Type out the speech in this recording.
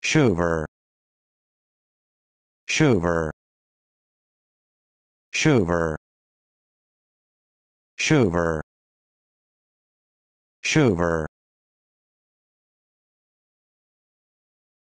Shover. Shover. Shover. Shover. Shover.